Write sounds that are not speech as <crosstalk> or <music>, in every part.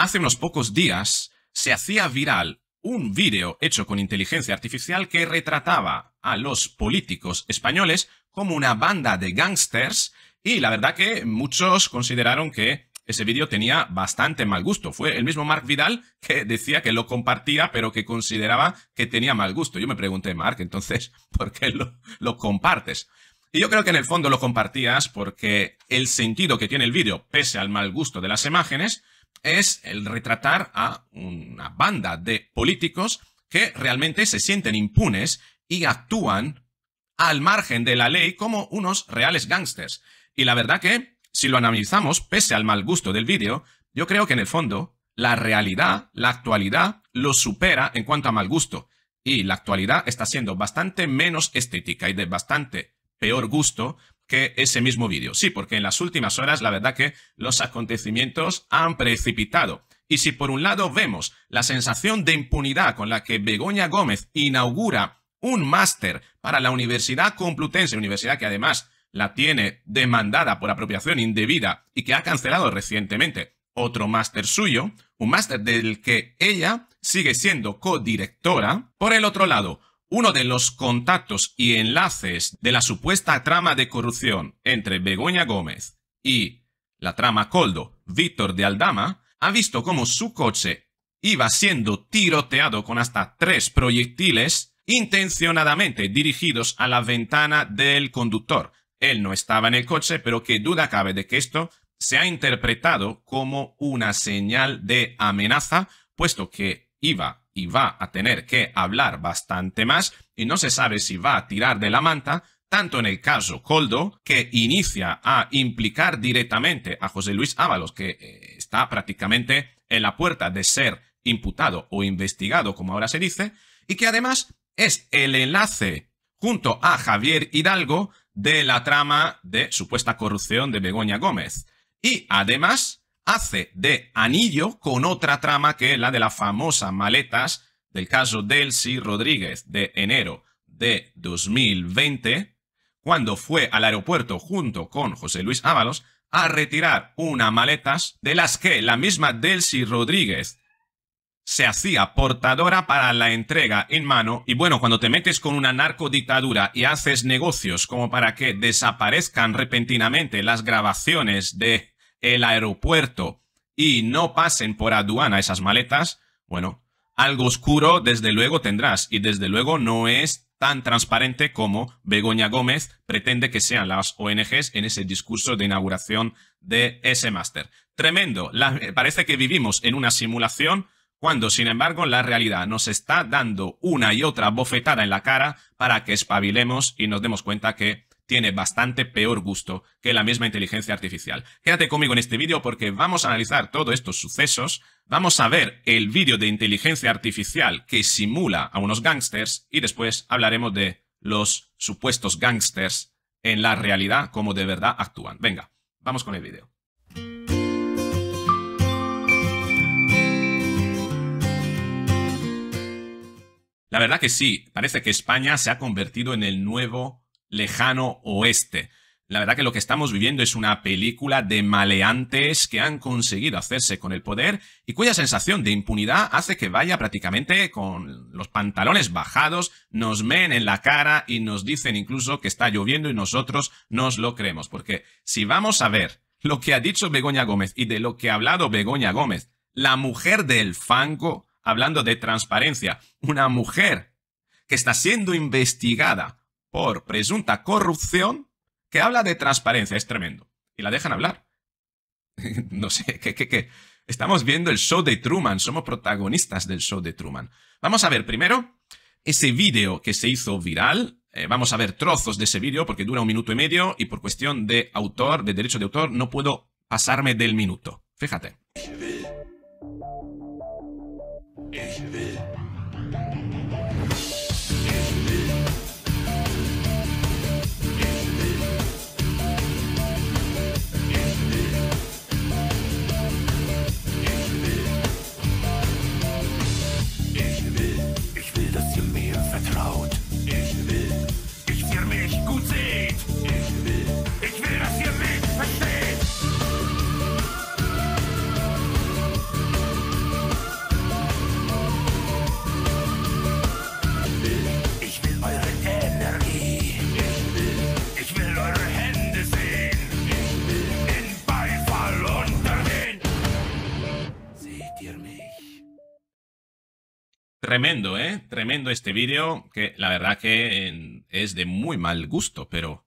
Hace unos pocos días se hacía viral un vídeo hecho con inteligencia artificial que retrataba a los políticos españoles como una banda de gángsters y la verdad que muchos consideraron que ese vídeo tenía bastante mal gusto. Fue el mismo Mark Vidal que decía que lo compartía, pero que consideraba que tenía mal gusto. Yo me pregunté, Mark, entonces, <laughs> ¿por qué lo, lo compartes? Y yo creo que en el fondo lo compartías porque el sentido que tiene el vídeo, pese al mal gusto de las imágenes, es el retratar a una banda de políticos que realmente se sienten impunes y actúan al margen de la ley como unos reales gángsters. Y la verdad que, si lo analizamos, pese al mal gusto del vídeo, yo creo que en el fondo la realidad, la actualidad, lo supera en cuanto a mal gusto. Y la actualidad está siendo bastante menos estética y de bastante peor gusto que ese mismo vídeo. Sí, porque en las últimas horas la verdad que los acontecimientos han precipitado. Y si por un lado vemos la sensación de impunidad con la que Begoña Gómez inaugura un máster para la Universidad Complutense, universidad que además la tiene demandada por apropiación indebida y que ha cancelado recientemente otro máster suyo, un máster del que ella sigue siendo codirectora. Por el otro lado, uno de los contactos y enlaces de la supuesta trama de corrupción entre Begoña Gómez y la trama Coldo, Víctor de Aldama, ha visto cómo su coche iba siendo tiroteado con hasta tres proyectiles intencionadamente dirigidos a la ventana del conductor. Él no estaba en el coche, pero qué duda cabe de que esto se ha interpretado como una señal de amenaza, puesto que iba y va a tener que hablar bastante más y no se sabe si va a tirar de la manta, tanto en el caso Coldo, que inicia a implicar directamente a José Luis Ábalos, que eh, está prácticamente en la puerta de ser imputado o investigado, como ahora se dice, y que además es el enlace junto a Javier Hidalgo de la trama de supuesta corrupción de Begoña Gómez. Y además hace de anillo con otra trama que es la de las famosas maletas del caso Delcy Rodríguez de enero de 2020, cuando fue al aeropuerto junto con José Luis Ábalos a retirar una maletas de las que la misma Delcy Rodríguez se hacía portadora para la entrega en mano y bueno, cuando te metes con una narcodictadura y haces negocios como para que desaparezcan repentinamente las grabaciones de el aeropuerto y no pasen por aduana esas maletas, bueno, algo oscuro desde luego tendrás y desde luego no es tan transparente como Begoña Gómez pretende que sean las ONGs en ese discurso de inauguración de ese máster. Tremendo, eh, parece que vivimos en una simulación cuando sin embargo la realidad nos está dando una y otra bofetada en la cara para que espabilemos y nos demos cuenta que tiene bastante peor gusto que la misma inteligencia artificial. Quédate conmigo en este vídeo porque vamos a analizar todos estos sucesos, vamos a ver el vídeo de inteligencia artificial que simula a unos gángsters y después hablaremos de los supuestos gángsters en la realidad, cómo de verdad actúan. Venga, vamos con el vídeo. La verdad que sí, parece que España se ha convertido en el nuevo lejano oeste. La verdad que lo que estamos viviendo es una película de maleantes que han conseguido hacerse con el poder y cuya sensación de impunidad hace que vaya prácticamente con los pantalones bajados, nos meen en la cara y nos dicen incluso que está lloviendo y nosotros nos lo creemos. Porque si vamos a ver lo que ha dicho Begoña Gómez y de lo que ha hablado Begoña Gómez, la mujer del fango, hablando de transparencia, una mujer que está siendo investigada por presunta corrupción que habla de transparencia. Es tremendo. Y la dejan hablar. <laughs> no sé, ¿qué, qué, qué? Estamos viendo el show de Truman. Somos protagonistas del show de Truman. Vamos a ver primero ese vídeo que se hizo viral. Eh, vamos a ver trozos de ese vídeo porque dura un minuto y medio y por cuestión de autor, de derecho de autor, no puedo pasarme del minuto. Fíjate. Tremendo, ¿eh? Tremendo este vídeo, que la verdad que es de muy mal gusto, pero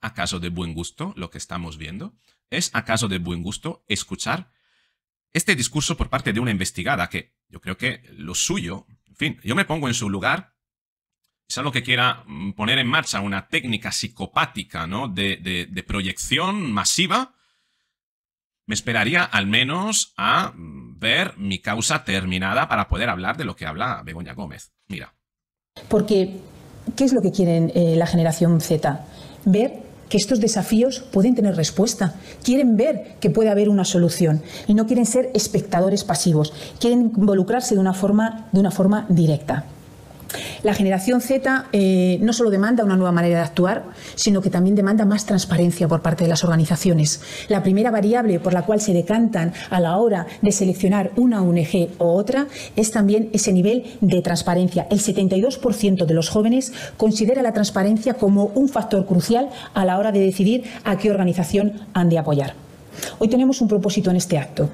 acaso de buen gusto lo que estamos viendo? ¿Es acaso de buen gusto escuchar este discurso por parte de una investigada que yo creo que lo suyo, en fin, yo me pongo en su lugar, es algo que quiera mm, poner en marcha una técnica psicopática, ¿no? De, de, de proyección masiva, me esperaría al menos a mm, ver mi causa terminada para poder hablar de lo que habla Begoña Gómez. Mira. Porque, ¿qué es lo que quieren eh, la generación Z? Ver que estos desafíos pueden tener respuesta. Quieren ver que puede haber una solución y no quieren ser espectadores pasivos. Quieren involucrarse de una forma, de una forma directa. La generación Z eh, no solo demanda una nueva manera de actuar, sino que también demanda más transparencia por parte de las organizaciones. La primera variable por la cual se decantan a la hora de seleccionar una ONG o otra es también ese nivel de transparencia. El 72% de los jóvenes considera la transparencia como un factor crucial a la hora de decidir a qué organización han de apoyar. Hoy tenemos un propósito en este acto,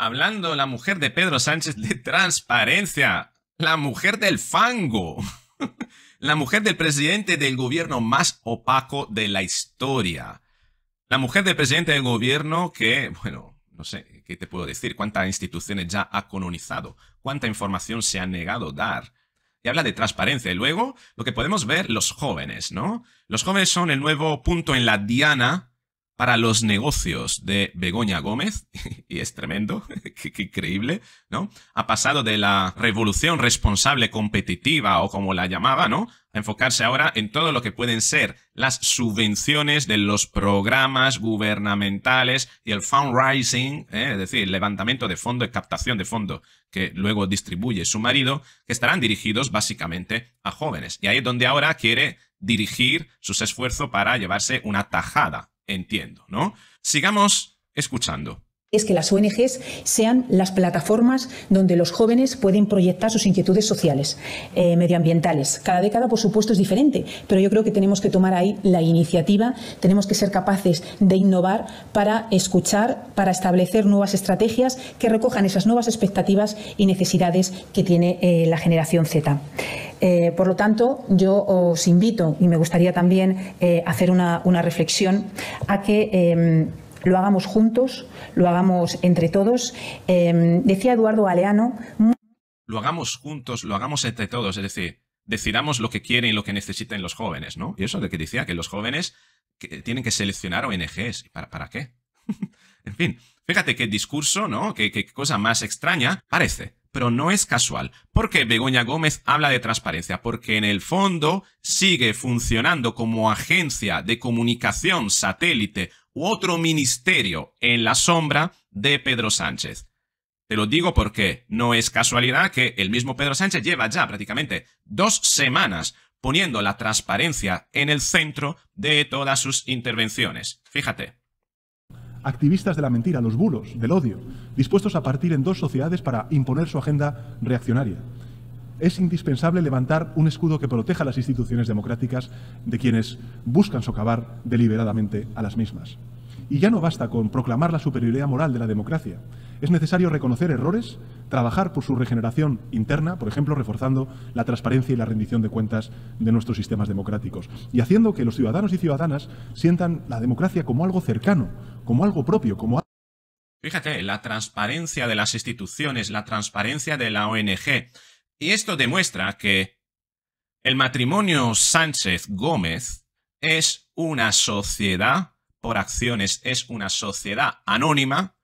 hablando la mujer de Pedro Sánchez de transparencia. La mujer del fango. <laughs> la mujer del presidente del gobierno más opaco de la historia. La mujer del presidente del gobierno que, bueno, no sé, ¿qué te puedo decir? ¿Cuántas instituciones ya ha colonizado? ¿Cuánta información se ha negado dar? Y habla de transparencia. Y luego, lo que podemos ver, los jóvenes, ¿no? Los jóvenes son el nuevo punto en la diana para los negocios de Begoña Gómez, <laughs> y es tremendo, <laughs> qué, increíble, ¿no? Ha pasado de la revolución responsable competitiva, o como la llamaba, ¿no? A enfocarse ahora en todo lo que pueden ser las subvenciones de los programas gubernamentales y el fundraising, ¿eh? es decir, levantamiento de fondo y captación de fondo que luego distribuye su marido, que estarán dirigidos básicamente a jóvenes. Y ahí es donde ahora quiere dirigir sus esfuerzos para llevarse una tajada entiendo, ¿no? Sigamos escuchando es que las ONGs sean las plataformas donde los jóvenes pueden proyectar sus inquietudes sociales, eh, medioambientales. Cada década, por supuesto, es diferente, pero yo creo que tenemos que tomar ahí la iniciativa, tenemos que ser capaces de innovar para escuchar, para establecer nuevas estrategias que recojan esas nuevas expectativas y necesidades que tiene eh, la generación Z. Eh, por lo tanto, yo os invito, y me gustaría también hacer una, reflexión, a que em, lo hagamos juntos, lo hagamos entre todos. Em, decía Eduardo Galeano. Lo hagamos juntos, lo hagamos entre todos, es decir, decidamos lo que quieren y lo que necesiten los jóvenes, ¿no? Y eso de que decía que los jóvenes tienen que seleccionar ONGs. para, qué? <laughs> en fin, fíjate qué discurso, ¿no? Qué, qué cosa más extraña parece pero no es casual. Porque Begoña Gómez habla de transparencia? Porque en el fondo sigue funcionando como agencia de comunicación satélite otro ministerio en la sombra de Pedro Sánchez. Te lo digo porque no es casualidad que el mismo Pedro Sánchez lleva ya prácticamente dos semanas poniendo la transparencia en el centro de todas sus intervenciones. Fíjate. Activistas de la mentira, los bulos, del odio, dispuestos a partir en dos sociedades para imponer su agenda reaccionaria. Es indispensable levantar un escudo que proteja las instituciones democráticas de quienes buscan socavar deliberadamente a las mismas. Y ya no basta con proclamar la superioridad moral de la democracia. Es necesario reconocer errores, trabajar por su regeneración interna, por ejemplo, reforzando la transparencia y la rendición de cuentas de nuestros sistemas democráticos, y haciendo que los ciudadanos y ciudadanas sientan la democracia como algo cercano, como algo propio, como algo Fíjate, la transparencia de las instituciones, la transparencia de la ONG. Y esto demuestra que el matrimonio Sánchez-Gómez es una sociedad por acciones es una sociedad anónima,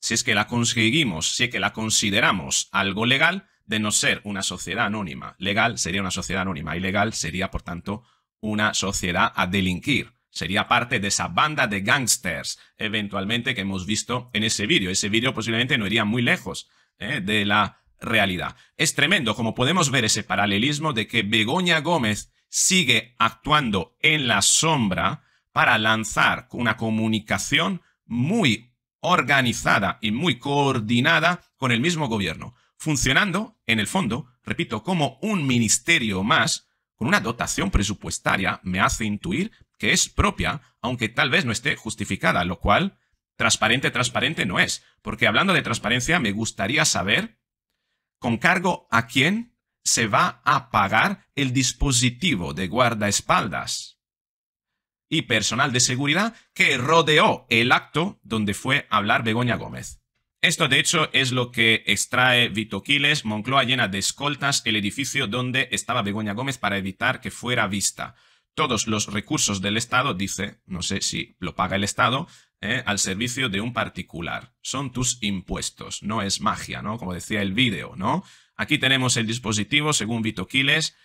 si es que la conseguimos, si es que la consideramos algo legal, de no ser una sociedad anónima. Legal sería una sociedad anónima, ilegal sería, por tanto, una sociedad a delinquir. Sería parte de esa banda de gangsters, eventualmente, que hemos visto en ese vídeo. Ese vídeo posiblemente no iría muy lejos ¿eh? de la realidad. Es tremendo, como podemos ver ese paralelismo de que Begoña Gómez sigue actuando en la sombra para lanzar una comunicación muy organizada y muy coordinada con el mismo gobierno, funcionando, en el fondo, repito, como un ministerio más, con una dotación presupuestaria, me hace intuir que es propia, aunque tal vez no esté justificada, lo cual transparente, transparente no es, porque hablando de transparencia, me gustaría saber con cargo a quién se va a pagar el dispositivo de guardaespaldas y personal de seguridad que rodeó el acto donde fue a hablar Begoña Gómez. Esto de hecho es lo que extrae Vito Quiles. Moncloa llena de escoltas el edificio donde estaba Begoña Gómez para evitar que fuera vista. Todos los recursos del Estado, dice, no sé si lo paga el Estado, eh, al servicio de un particular. Son tus impuestos, no es magia, ¿no? Como decía el vídeo, ¿no? Aquí tenemos el dispositivo, según Vito Quiles.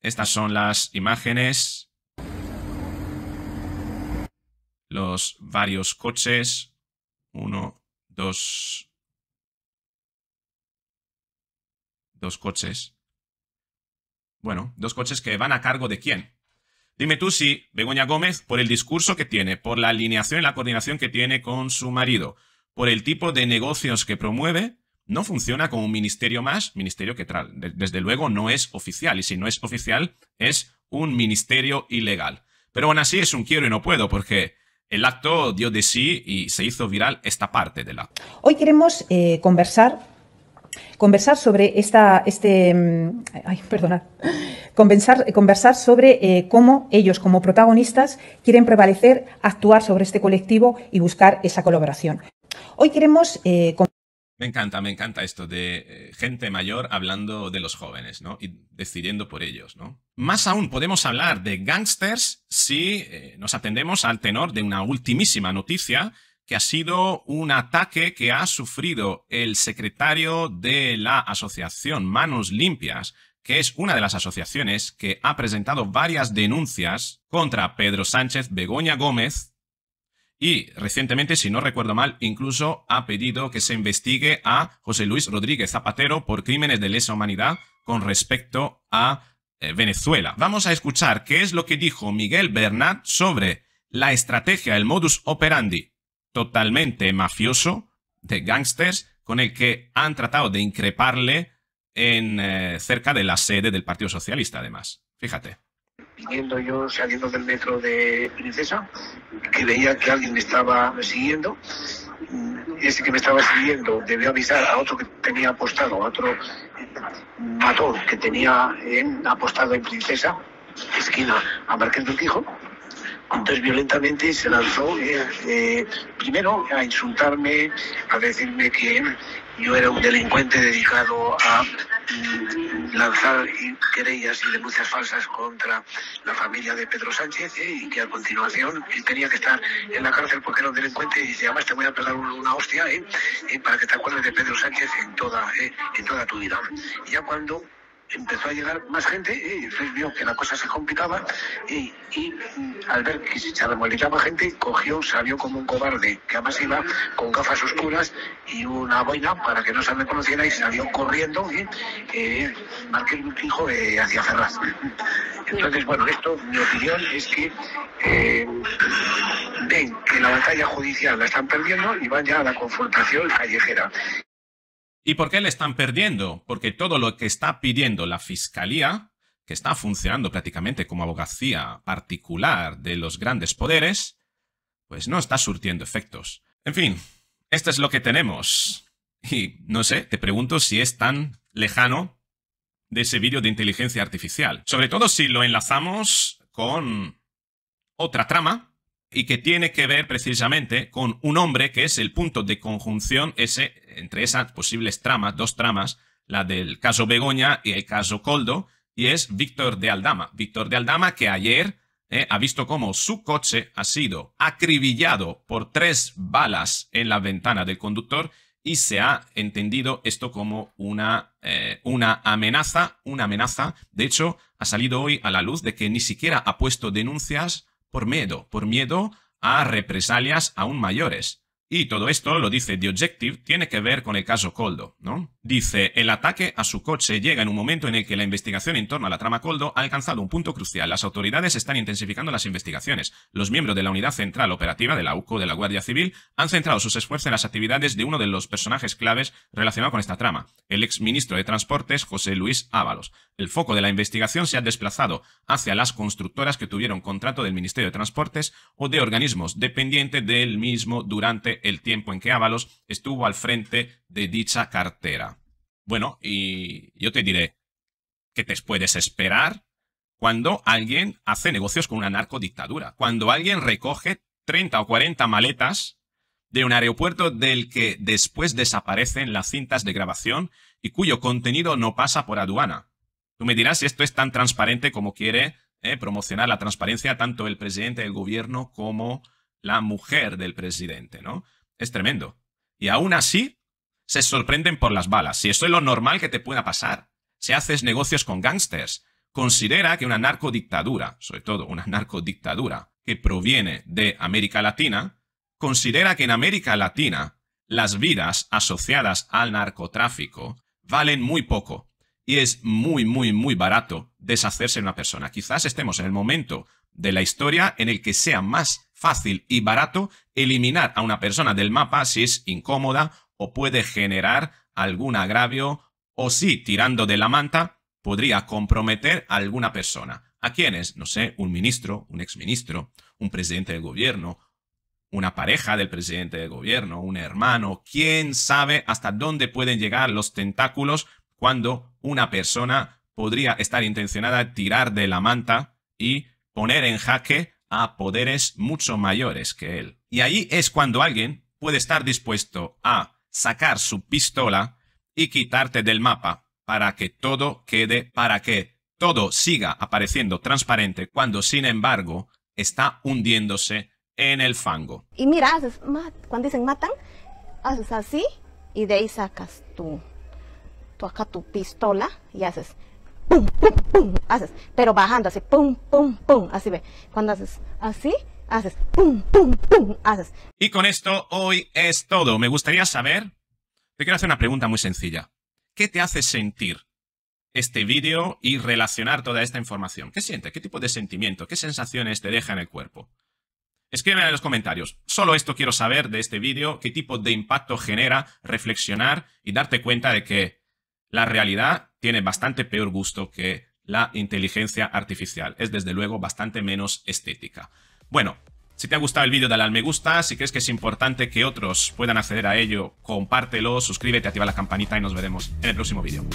Estas son las imágenes los varios coches. Uno, dos... Dos coches. Bueno, dos coches que van a cargo de quién. Dime tú si Begoña Gómez, por el discurso que tiene, por la alineación y la coordinación que tiene con su marido, por el tipo de negocios que promueve, no funciona como un ministerio más, ministerio que desde luego no es oficial, y si no es oficial, es un ministerio ilegal. Pero aún así es un quiero y no puedo, porque el acto dio de sí y se hizo viral esta parte del acto. Hoy queremos eh, conversar, conversar sobre esta, este, mm, ay, perdonad, conversar, conversar sobre eh, cómo ellos como protagonistas quieren prevalecer, actuar sobre este colectivo y buscar esa colaboración. Hoy queremos eh, me encanta, me encanta esto de eh, gente mayor hablando de los jóvenes, ¿no? Y decidiendo por ellos, ¿no? Más aún, podemos hablar de gangsters si eh, nos atendemos al tenor de una ultimísima noticia que ha sido un ataque que ha sufrido el secretario de la asociación Manos Limpias, que es una de las asociaciones que ha presentado varias denuncias contra Pedro Sánchez, Begoña Gómez, y recientemente, si no recuerdo mal, incluso ha pedido que se investigue a José Luis Rodríguez Zapatero por crímenes de lesa humanidad con respecto a eh, Venezuela. Vamos a escuchar qué es lo que dijo Miguel Bernat sobre la estrategia, el modus operandi totalmente mafioso de gángsters con el que han tratado de increparle en, eh, cerca de la sede del Partido Socialista, además. Fíjate siguiendo yo saliendo del metro de Princesa, que veía que alguien me estaba siguiendo. Mm, ese que me estaba siguiendo debió avisar a otro que tenía apostado, a otro matón que tenía en, apostado en Princesa, esquina a Marqués del Quijo. Entonces violentamente se lanzó eh, eh, primero a insultarme, a decirme que yo era un delincuente dedicado a lanzar querellas y denuncias falsas contra la familia de Pedro Sánchez ¿eh? y que a continuación tenía que estar en la cárcel porque era un delincuente y se además te voy a pegar una hostia ¿eh? para que te acuerdes de Pedro Sánchez en toda, ¿eh? en toda tu vida. Y ya cuando empezó a llegar más gente y se vio que la cosa se complicaba y, mm, al ver que se demolitaba gente, cogió, salió como un cobarde, que además iba con gafas oscuras y una boina para que no se reconociera y salió corriendo, ¿eh? Marqués eh, hacia Ferraz. <laughs> Entonces, bueno, esto, mi opinión es que eh, ven que la batalla judicial la están perdiendo y van ya a la confrontación callejera. ¿Y por qué le están perdiendo? Porque todo lo que está pidiendo la fiscalía, que está funcionando prácticamente como abogacía particular de los grandes poderes, pues no está surtiendo efectos. En fin, esto es lo que tenemos. Y no sé, te pregunto si es tan lejano de ese vídeo de inteligencia artificial. Sobre todo si lo enlazamos con otra trama y que tiene que ver precisamente con un hombre que es el punto de conjunción ese, entre esas posibles tramas, dos tramas, la del caso Begoña y el caso Coldo, y es Víctor de Aldama. Víctor de Aldama que ayer eh, ha visto cómo su coche ha sido acribillado por tres balas en la ventana del conductor y se ha entendido esto como una, eh, una amenaza, una amenaza. De hecho, ha salido hoy a la luz de que ni siquiera ha puesto denuncias por miedo, por miedo a represalias aún mayores. Y todo esto, lo dice The Objective, tiene que ver con el caso Coldo, ¿no? Dice, el ataque a su coche llega en un momento en el que la investigación en torno a la trama Coldo ha alcanzado un punto crucial. Las autoridades están intensificando las investigaciones. Los miembros de la Unidad Central Operativa de la UCO de la Guardia Civil han centrado sus esfuerzos en las actividades de uno de los personajes claves relacionado con esta trama, el exministro de Transportes José Luis Ábalos. El foco de la investigación se ha desplazado hacia las constructoras que tuvieron contrato del Ministerio de Transportes o de organismos dependientes del mismo durante el tiempo en que Ábalos estuvo al frente de dicha cartera. Bueno, y yo te diré, que te puedes esperar cuando alguien hace negocios con una narcodictadura? Cuando alguien recoge 30 o 40 maletas de un aeropuerto del que después desaparecen las cintas de grabación y cuyo contenido no pasa por aduana. Tú me dirás si esto es tan transparente como quiere eh, promocionar la transparencia tanto el presidente del gobierno como la mujer del presidente, ¿no? Es tremendo. Y aún así, se sorprenden por las balas. Si eso es lo normal que te pueda pasar. Si haces negocios con gángsters, considera que una narcodictadura, sobre todo una narcodictadura que proviene de América Latina, considera que en América Latina las vidas asociadas al narcotráfico valen muy poco y es muy, muy, muy barato deshacerse de una persona. Quizás estemos en el momento de la historia en el que sea más fácil y barato eliminar a una persona del mapa si es incómoda o puede generar algún agravio o si tirando de la manta podría comprometer a alguna persona. ¿A quiénes? No sé, un ministro, un exministro, un presidente del gobierno, una pareja del presidente del gobierno, un hermano, quién sabe hasta dónde pueden llegar los tentáculos cuando una persona podría estar intencionada a tirar de la manta y poner en jaque a poderes mucho mayores que él. Y ahí es cuando alguien puede estar dispuesto a sacar su pistola y quitarte del mapa para que todo quede, para que todo siga apareciendo transparente cuando sin embargo está hundiéndose en el fango. Y mira, cuando dicen matan, haces así y de ahí sacas tu pistola y haces pum, pum, pum, haces, pero bajando así, pum, pum, pum, así ve. Cuando haces así, haces, pum, pum, pum, haces. Y con esto hoy es todo. Me gustaría saber, te quiero hacer una pregunta muy sencilla. ¿Qué te hace sentir este vídeo y relacionar toda esta información? ¿Qué sientes? ¿Qué tipo de sentimiento? ¿Qué sensaciones te deja en el cuerpo? Escríbeme en los comentarios. Solo esto quiero saber de este vídeo, qué tipo de impacto genera reflexionar y darte cuenta de que la realidad tiene bastante peor gusto que la inteligencia artificial. Es desde luego bastante menos estética. Bueno, si te ha gustado el vídeo dale al me gusta, si crees que es importante que otros puedan acceder a ello, compártelo, suscríbete, activa la campanita y nos veremos en el próximo vídeo.